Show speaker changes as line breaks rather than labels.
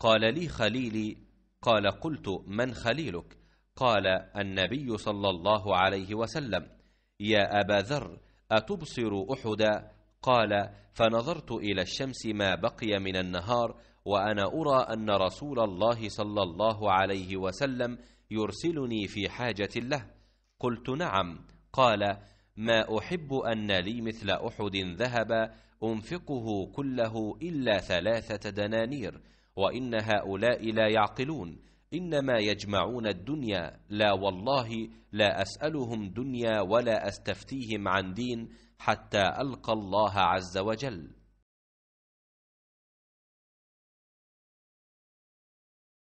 قال لي خليلي قال قلت من خليلك قال النبي صلى الله عليه وسلم يا ابا ذر اتبصر احدا قال فنظرت الى الشمس ما بقي من النهار وانا ارى ان رسول الله صلى الله عليه وسلم يرسلني في حاجه له قلت نعم قال ما احب ان لي مثل احد ذهبا انفقه كله الا ثلاثه دنانير وإن هؤلاء لا يعقلون إنما يجمعون الدنيا لا والله لا أسألهم دنيا ولا أستفتيهم عن دين حتى ألقى الله عز وجل